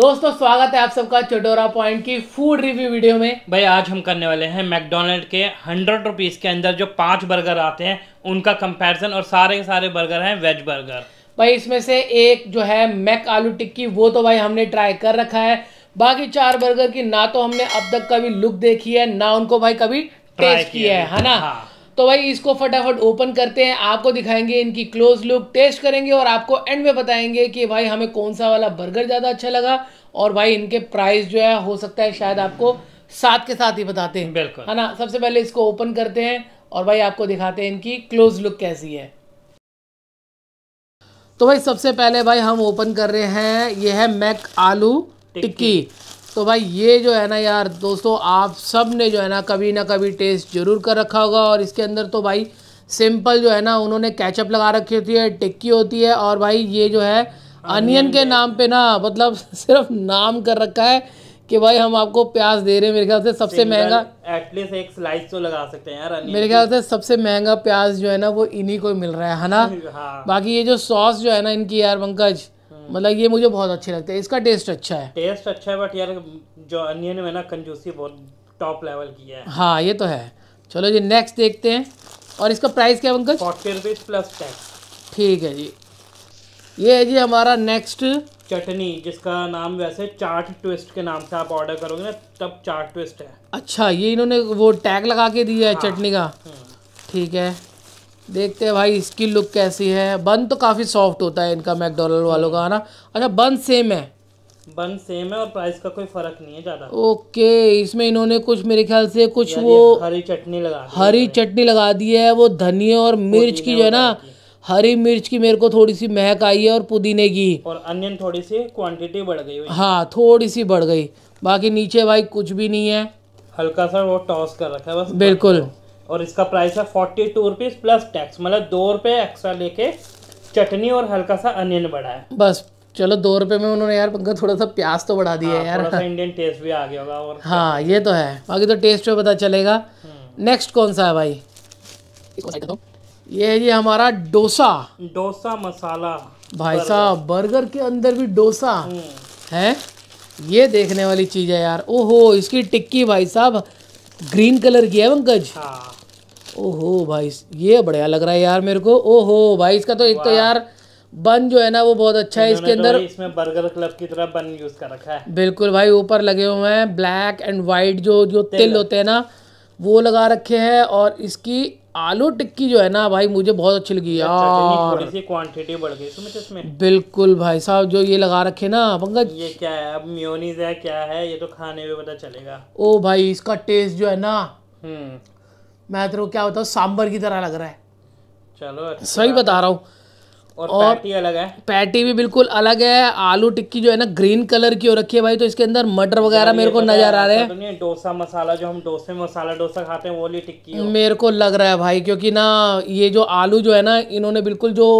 दोस्तों स्वागत है आप सबका चटोरा पॉइंट की फूड रिव्यू वीडियो में भाई आज हम करने वाले हैं मैकडोनल्ड के हंड्रेड रुपीज़ के अंदर जो पांच बर्गर आते हैं उनका कंपैरिजन और सारे के सारे बर्गर हैं वेज बर्गर भाई इसमें से एक जो है मैक आलू टिक्की वो तो भाई हमने ट्राई कर रखा है बाकी चार बर्गर की ना तो हमने अब तक कभी लुक देखी है ना उनको भाई कभी टेस्ट किया है ना हाँ। तो भाई इसको फटाफट ओपन करते हैं आपको दिखाएंगे इनकी क्लोज लुक टेस्ट करेंगे और आपको एंड में बताएंगे कि भाई हमें कौन सा वाला बर्गर ज़्यादा अच्छा लगा और भाई इनके प्राइस जो है हो सकता है शायद आपको साथ के साथ ही बताते हैं बिल्कुल है ना सबसे पहले इसको ओपन करते हैं और भाई आपको दिखाते हैं इनकी क्लोज लुक कैसी है तो भाई सबसे पहले भाई हम ओपन कर रहे हैं ये है मैक आलू टिक्की तो भाई ये जो है ना यार दोस्तों आप सब ने जो है ना कभी ना कभी टेस्ट जरूर कर रखा होगा और इसके अंदर तो भाई सिंपल जो है ना उन्होंने कैचअप लगा रखी होती है टिक्की होती है और भाई ये जो है अनियन हाँ हाँ के नाम पे ना मतलब सिर्फ नाम कर रखा है कि भाई हम आपको प्याज दे रहे हैं मेरे ख्याल से सबसे महंगा एटलीस्ट एक स्लाइस तो लगा सकते हैं यार मेरे ख्याल से सबसे महंगा प्याज जो है ना वो इन्हीं को मिल रहा है ना हाँ। बाकी ये जो सॉस जो है ना इनकी यार पंकज मतलब ये मुझे बहुत अच्छे लगते हैं इसका टेस्ट अच्छा है टेस्ट अच्छा है बट यार जो अनियन में ना कंजूसी बहुत टॉप लेवल की है हाँ ये तो है चलो जी नेक्स्ट देखते हैं और इसका प्राइस क्या uncle forty rupees plus tax ठीक है जी ये है जी हमारा नेक्स्ट चटनी जिसका नाम वैसे चाट ट्विस्ट के नाम से आप ऑर्डर करोगे ना तब चाट ट्विस्ट है अच्छा ये इन्होंने वो टैग लगा के दिया है हाँ, चटनी का हम्म। ठीक है देखते हैं भाई इसकी लुक कैसी है बन तो काफ़ी सॉफ्ट होता है इनका मैकडोनल्ड वालों का है ना अच्छा बन सेम है बन सेम है और प्राइस का कोई फर्क नहीं है ज़्यादा ओके इसमें इन्होंने कुछ मेरे ख्याल से कुछ वो हरी चटनी लगा हरी चटनी लगा दी है वो धनिया और मिर्च की जो है ना हरी मिर्च की मेरे को थोड़ी सी महक आई है और पुदीने की और अनियन थोड़ी सी क्वांटिटी बढ़ गई हाँ थोड़ी सी बढ़ गई बाकी नीचे भाई कुछ भी नहीं है हल्का सा वो टॉस कर रखा है बस बिल्कुल और इसका प्राइस है forty two rupees plus tax मतलब दो रुपये एक्स्ट्रा लेके चटनी और हल्का सा अनियन बढ़ा है बस चलो दो रुपए में उन्होंने यार पंखा थोड़ा सा प्याज तो बढ़ा दिया हाँ, यार थोड़ा सा इंडियन टेस्ट भी आ गया होगा और हाँ ये तो है बाकी तो टेस्ट में पता चलेगा नेक्स्ट हम्म। कौन सा है भाई ये जी हमारा डोसा डोसा मसाला भाई साहब बर्गर के अंदर भी डोसा हम्म। है ये देखने वाली चीज़ है यार ओहो इसकी टिक्की भाई साहब ग्रीन कलर की है पंकज हाँ ओहो भाई ये बढ़िया लग रहा है यार मेरे को ओहो भाई इसका तो एक तो यार बन जो है ना वो बहुत अच्छा है इसके तो अंदर इसमें बर्गर क्लब की तरह बन यूज कर रखा है बिल्कुल भाई ऊपर लगे हुए हैं ब्लैक एंड वाइट जो जो तिल होते हैं ना वो लगा रखे हैं और इसकी आलू टिक्की जो है ना भाई मुझे बहुत अच्छी लगी अच्छा, यार थोड़ी क्वांटिटी बढ़ गई इसमें बिल्कुल भाई साहब जो ये लगा रखे ना पंकज ये क्या है अब म्योनीज है क्या है ये तो खाने में पता चलेगा ओ भाई इसका टेस्ट जो है ना हम्म। मैं तेरे को क्या बताऊँ सांबर की तरह लग रहा है चलो अच्छा सही बता रहा हूँ और, और पैटी अलग है पैटी भी बिल्कुल अलग है आलू टिक्की जो है ना ग्रीन कलर की हो रखी है भाई तो इसके अंदर मटर वगैरह मेरे को नजर आ रहे हैं डोसा मसाला जो हम डोसे मसाला डोसा खाते हैं वो ली टिक्की मेरे को लग रहा है भाई क्योंकि ना ये जो आलू जो है ना इन्होंने बिल्कुल जो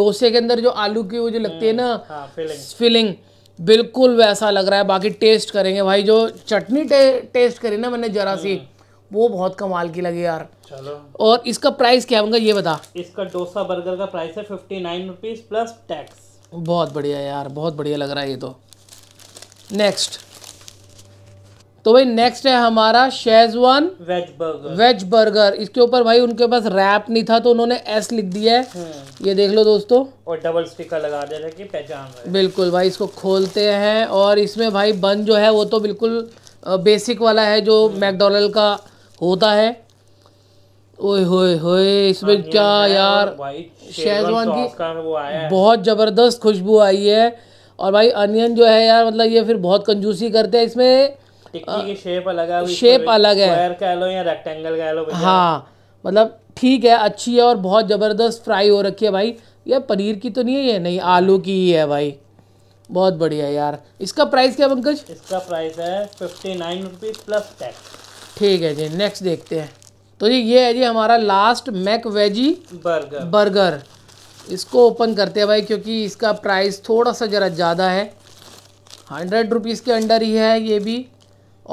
डोसे के अंदर जो आलू की वो जो लगती है हम्म, ना फिलिंग हाँ, बिल्कुल वैसा लग रहा है बाकी टेस्ट करेंगे भाई जो चटनी टेस्ट करी ना मैंने जरा सी हम्म। वो बहुत कमाल की लगी यार चलो और इसका प्राइस क्या होगा ये बता इसका डोसा बर्गर का प्राइस है fifty nine rupees plus tax बहुत बढ़िया यार बहुत बढ़िया लग रहा है ये तो नेक्स्ट तो भाई नेक्स्ट है हमारा schezwan veg burger veg burger इसके ऊपर भाई उनके पास रैप नहीं था तो उन्होंने एस लिख दिया है हम्म। ये देख लो दोस्तों और डबल स्टिकर लगा दे रहे कि पहचान रहे बिल्कुल भाई इसको खोलते हैं और इसमें भाई बन जो है वो तो बिल्कुल बेसिक वाला है जो मैकडोनल्ड हम्म। का होता है ओए होए होए इसमें हाँ, क्या यार शेजवान की बहुत ज़बरदस्त खुशबू आई है और भाई अनियन जो है यार मतलब ये फिर बहुत कंजूसी करते हैं इसमें शेप अलग, शेप अलग है रेक्टेंगल कह लो हाँ मतलब ठीक है अच्छी है और बहुत ज़बरदस्त फ्राई हो रखी है भाई ये पनीर की तो नहीं है ये नहीं आलू की ही है भाई बहुत बढ़िया यार इसका प्राइस क्या पंकज इसका प्राइस है fifty nine rupees plus tax ठीक है जी नेक्स्ट देखते हैं तो जी ये है जी हमारा last Mc veggie burger burger इसको ओपन करते हैं भाई क्योंकि इसका प्राइस थोड़ा सा ज़रा ज़्यादा है हंड्रेड रुपीज़ के अंडर ही है ये भी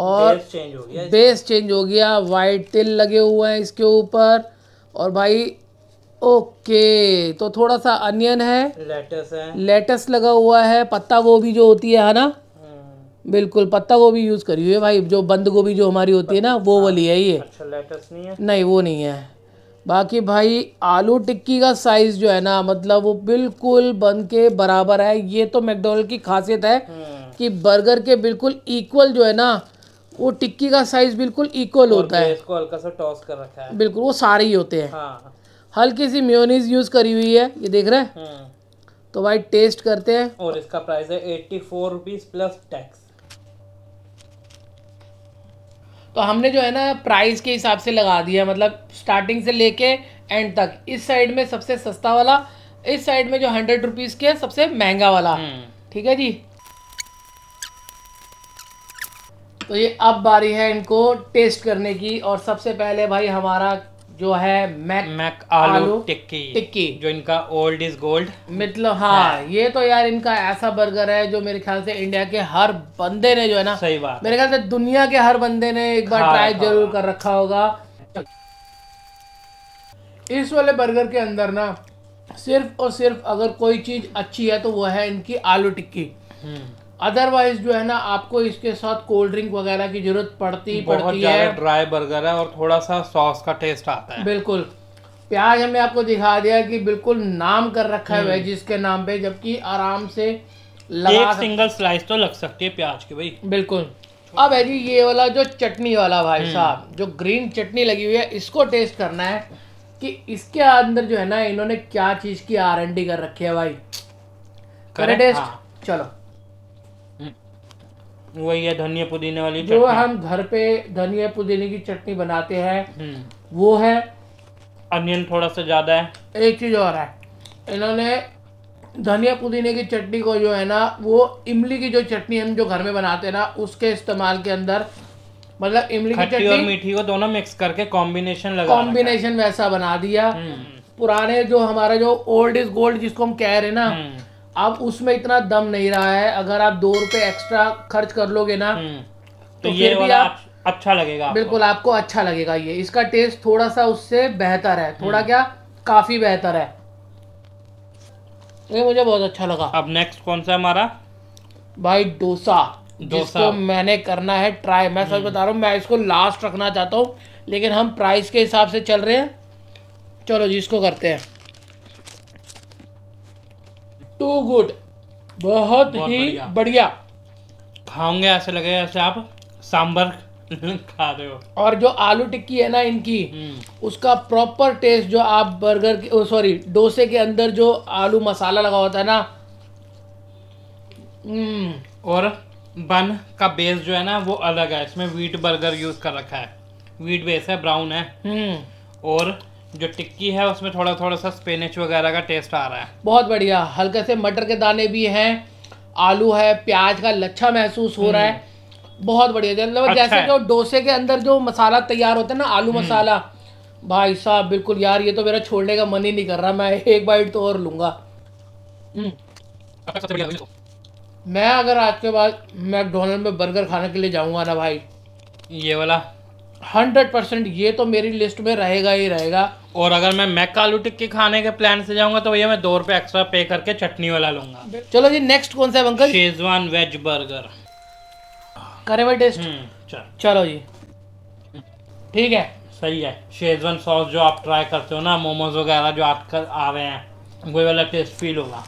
और बेस चेंज हो गया बेस चेंज हो गया वाइट तिल लगे हुए हैं इसके ऊपर और भाई ओके तो थोड़ा सा अनियन है लेटस है लेटस लगा हुआ है पत्ता गोभी जो होती है है ना बिल्कुल पत्ता गोभी यूज़ करी हुई है भाई जो बंद गोभी जो हमारी होती है ना वो हाँ। वाली है ये अच्छा लेटस नहीं है नहीं वो नहीं है बाकी भाई आलू टिक्की का साइज़ जो है ना मतलब वो बिल्कुल बन के बराबर है ये तो मैकडोनल्ड की खासियत है हम्म। कि बर्गर के बिल्कुल इक्वल जो है ना वो टिक्की का साइज़ बिल्कुल इक्वल होता है इसको हल्का सा टॉस कर रखा है बिल्कुल वो सारे ही होते हैं हाँ। हल्की सी म्योनीज यूज़ करी हुई है ये देख रहे हैं हम्म। तो भाई टेस्ट करते हैं और इसका प्राइस है eighty four rupees plus tax तो हमने जो है ना प्राइस के हिसाब से लगा दिया मतलब स्टार्टिंग से लेके एंड तक इस साइड में सबसे सस्ता वाला इस साइड में जो हंड्रेड रुपीज़ के सबसे महंगा वाला हम्म। ठीक है जी तो ये अब बारी है इनको टेस्ट करने की और सबसे पहले भाई हमारा जो है मैक मैक आलू, आलू टिक्की टिक्की जो इनका ओल्ड इज गोल्ड मतलब हाँ ये तो यार इनका ऐसा बर्गर है जो मेरे ख्याल से इंडिया के हर बंदे ने जो है ना सही बात मेरे ख्याल से दुनिया के हर बंदे ने एक बार हाँ, ट्राई हाँ। जरूर कर रखा होगा इस वाले बर्गर के अंदर ना सिर्फ और सिर्फ अगर कोई चीज अच्छी है तो वो है इनकी आलू टिक्की हम्म। अदरवाइज जो है ना आपको इसके साथ कोल्ड ड्रिंक वगैरह की जरूरत पड़ती पड़ती है ड्राई बर्गर है और थोड़ा सा सॉस का टेस्ट आता है बिल्कुल प्याज हमने आपको दिखा दिया कि बिल्कुल नाम कर रखा है वेजिस हम्म। के नाम पे जबकि आराम से लगा एक सिंगल स्लाइस तो लग सकती है प्याज की भाई बिल्कुल अब है जी ये वाला जो चटनी वाला भाई हम्म। साहब जो ग्रीन चटनी लगी हुई है इसको टेस्ट करना है कि इसके अंदर जो है ना इन्होंने क्या चीज की आर एन डी कर रखी है भाई करे टेस्ट हाँ। चलो वही है धनिया पुदीने वाली जो हम घर पे धनिया पुदीने की चटनी बनाते हैं हम्म। वो है अनियन थोड़ा सा ज़्यादा है एक चीज़ और है इन्होंने धनिया पुदीने की चटनी को जो है ना वो इमली की जो चटनी हम जो घर में बनाते हैं ना उसके इस्तेमाल के अंदर मतलब इमली की चटनी और मीठी को दोनों मिक्स करके कॉम्बिनेशन लगा कॉम्बिनेशन वैसा बना दिया हम्म। पुराने जो हमारा जो ओल्ड इज गोल्ड जिसको हम कह रहे हैं ना हम्म। अब उसमें इतना दम नहीं रहा है अगर आप दो रुपए एक्स्ट्रा खर्च कर लोगे ना हम्म। तो, तो, ये भी आप अच्छा लगेगा बिल्कुल आपको अच्छा लगेगा ये इसका टेस्ट थोड़ा सा उससे बेहतर है थोड़ा हम्म। क्या काफी बेहतर है ये मुझे बहुत अच्छा लगा अब नेक्स्ट कौन सा हमारा भाई डोसा डोसा मैंने करना है ट्राई मैं सच हम्म। बता रहा हूँ मैं इसको लास्ट रखना चाहता हूँ लेकिन हम प्राइस के हिसाब से चल रहे हैं चलो जी इसको करते हैं टू तो गुड बहुत ही बढ़िया खाओगे ऐसे लगेगा ऐसे आप सांबर खा रहे हो और जो आलू टिक्की है ना इनकी हम्म। उसका प्रॉपर टेस्ट जो आप बर्गर के सॉरी डोसे के अंदर जो आलू मसाला लगा होता है ना हम्म। और बन का बेस जो है ना वो अलग है इसमें वीट बर्गर यूज कर रखा है वीट बेस है ब्राउन है हम्म। और जो टिक्की है उसमें थोड़ा थोड़ा सा स्पेनिच वगैरह का टेस्ट आ रहा है बहुत बढ़िया हल्के से मटर के दाने भी हैं आलू है प्याज का लच्छा महसूस हो रहा है हम्म। बहुत बढ़िया मतलब अच्छा जैसे जो डोसे के अंदर जो मसाला तैयार होता है ना आलू हम्म। मसाला भाई साहब बिल्कुल यार ये तो मेरा छोड़ने का मन ही नहीं कर रहा मैं एक बाइट तो और लूंगा हम्म। मैं अगर आज के बाद मैकडोनल्ड में बर्गर खाने के लिए जाऊंगा ना भाई ये वाला हंड्रेड परसेंट ये तो मेरी लिस्ट में रहेगा ही रहेगा और अगर मैं मैक आलू टिक्की खाने के प्लान से जाऊंगा तो भैया मैं दो रुपये एक्स्ट्रा पे करके चटनी वाला लूंगा चलो जी नेक्स्ट कौन सा अंकल शेजवान वेज बर्गर करे भाई टेस्ट हम्म, चलो जी ठीक है सही है शेजवान सॉस जो आप ट्राई करते हो ना मोमोज वगैरह जो आप कर आ रहे हैं वही वाला टेस्ट फील होगा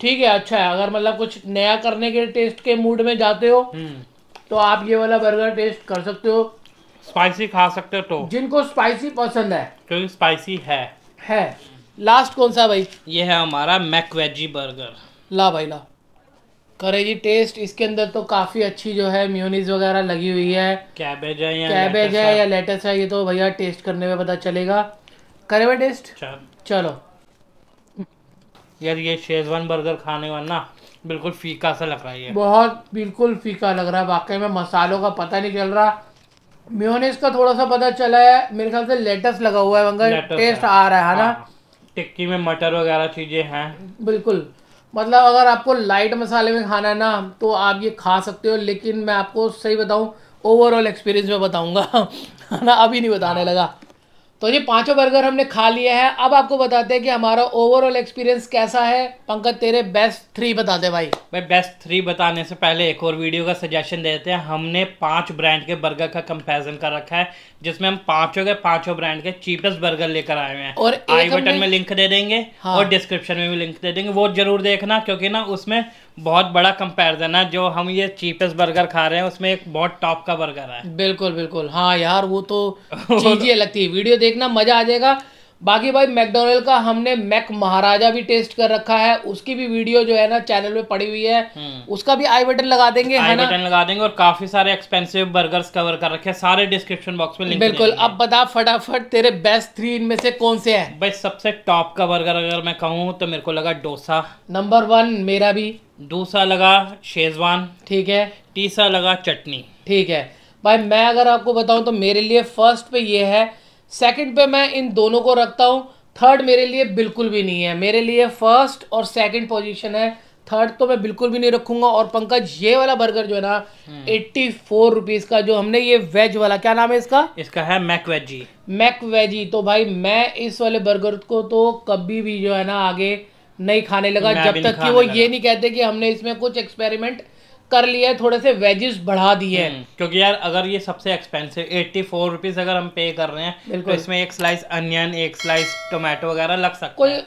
ठीक है अच्छा है अगर मतलब कुछ नया करने के टेस्ट के मूड में जाते हो हम्म। तो आप ये वाला बर्गर टेस्ट कर सकते हो स्पाइसी खा सकते हो तो जिनको स्पाइसी पसंद है क्योंकि स्पाइसी है है लास्ट कौन सा भाई ये है हमारा मैक वेजी बर्गर ला भाई ला करे जी टेस्ट इसके अंदर तो काफ़ी अच्छी जो है म्यूनिज वगैरह लगी हुई है कैबेज है या कैबेज है या लेटस है ये तो भैया टेस्ट करने में पता चलेगा करे भाई टेस्ट चलो यार ये शेजवान बर्गर खाने वाला ना बिल्कुल फीका सा लग रहा है बहुत बिल्कुल फीका लग रहा है वाकई में मसालों का पता नहीं चल रहा म्योनेज का थोड़ा सा पता चला है मेरे ख्याल से लेटस लगा हुआ है मगर टेस्ट आ रहा है ना हाँ। टिक्की में मटर वगैरह चीजें हैं बिल्कुल मतलब अगर आपको लाइट मसाले में खाना है ना तो आप ये खा सकते हो लेकिन मैं आपको सही बताऊं ओवरऑल एक्सपीरियंस में बताऊंगा ना अभी नहीं बताने हाँ। लगा तो ये पांचों बर्गर हमने खा लिए है अब आपको बताते हैं कि हमारा ओवरऑल एक्सपीरियंस कैसा है पंकज तेरे बेस्ट थ्री बता दे भाई भाई बेस्ट थ्री बताने से पहले एक और वीडियो का सजेशन देते हैं हमने पांच ब्रांड के बर्गर का कंपेरिजन कर रखा है जिसमें हम पांचों के पांचों ब्रांड के चीपेस्ट बर्गर लेकर आए हुए हैं और आई बटन में लिंक दे देंगे हाँ। और डिस्क्रिप्शन में भी लिंक दे देंगे वो जरूर देखना क्योंकि ना उसमें बहुत बड़ा कंपैरिजन है जो हम ये चीपेस्ट बर्गर खा रहे हैं उसमें एक बहुत टॉप का बर्गर है बिल्कुल बिल्कुल हाँ यार वो तो चीज़ तो ही लगती है वीडियो देखना मज़ा आ जाएगा बाकी भाई मैकडोनल का हमने मैक महाराजा भी टेस्ट कर रखा है उसकी भी वीडियो जो है ना चैनल में पड़ी हुई है हम्म। उसका भी आई बटन लगा देंगे आई बटन लगा देंगे और काफी सारे एक्सपेंसिव बर्गर्स कवर कर रखे हैं सारे डिस्क्रिप्शन बॉक्स में लिंक बिल्कुल अब बता फटाफट तेरे बेस्ट थ्री इनमें से कौन से है भाई सबसे टॉप का बर्गर अगर मैं कहूँ तो मेरे को लगा डोसा नंबर वन मेरा भी दूसरा लगा शेजवान ठीक है तीसरा लगा चटनी ठीक है भाई मैं अगर आपको बताऊं तो मेरे लिए फर्स्ट पे ये है सेकंड पे मैं इन दोनों को रखता हूँ थर्ड मेरे लिए बिल्कुल भी नहीं है मेरे लिए फर्स्ट और सेकंड पोजीशन है थर्ड तो मैं बिल्कुल भी नहीं रखूंगा और पंकज ये वाला बर्गर जो है ना एट्टी फोर रुपीज का जो हमने ये वेज वाला क्या नाम है इसका इसका है मैक वेजी मैक वेजी तो भाई मैं इस वाले बर्गर को तो कभी भी जो है ना आगे नहीं खाने लगा जब तक कि वो ये नहीं कहते कि हमने इसमें कुछ एक्सपेरिमेंट कर लिया है थोड़े से वेजेस बढ़ा दिए हैं हम्म, क्योंकि यार अगर ये सबसे एक्सपेंसिव एट्टी फोर रुपीज अगर हम पे कर रहे हैं तो इसमें एक स्लाइस अनियन एक स्लाइस टोमेटो वगैरह लग सकता कोई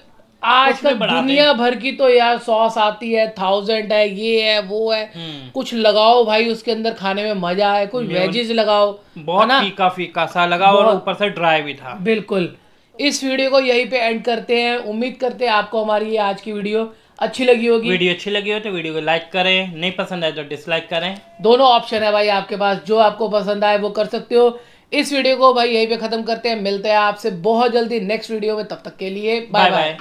आज तक दुनिया भर की तो यार सॉस आती है थाउजेंड है ये है वो है हम्म। कुछ लगाओ भाई उसके अंदर खाने में मजा आए कुछ वेजेस लगाओ बहुत ना? फीका फीका सा लगाओ और ऊपर से ड्राई भी था बिल्कुल इस वीडियो को यहीं पे एंड करते हैं उम्मीद करते हैं आपको हमारी ये आज की वीडियो अच्छी लगी होगी वीडियो अच्छी लगी हो तो वीडियो को लाइक करें नहीं पसंद आए तो डिसलाइक करें दोनों ऑप्शन है भाई आपके पास जो आपको पसंद आए वो कर सकते हो इस वीडियो को भाई यहीं पे खत्म करते हैं मिलते हैं आपसे बहुत जल्दी नेक्स्ट वीडियो में तब तक के लिए बाय बाय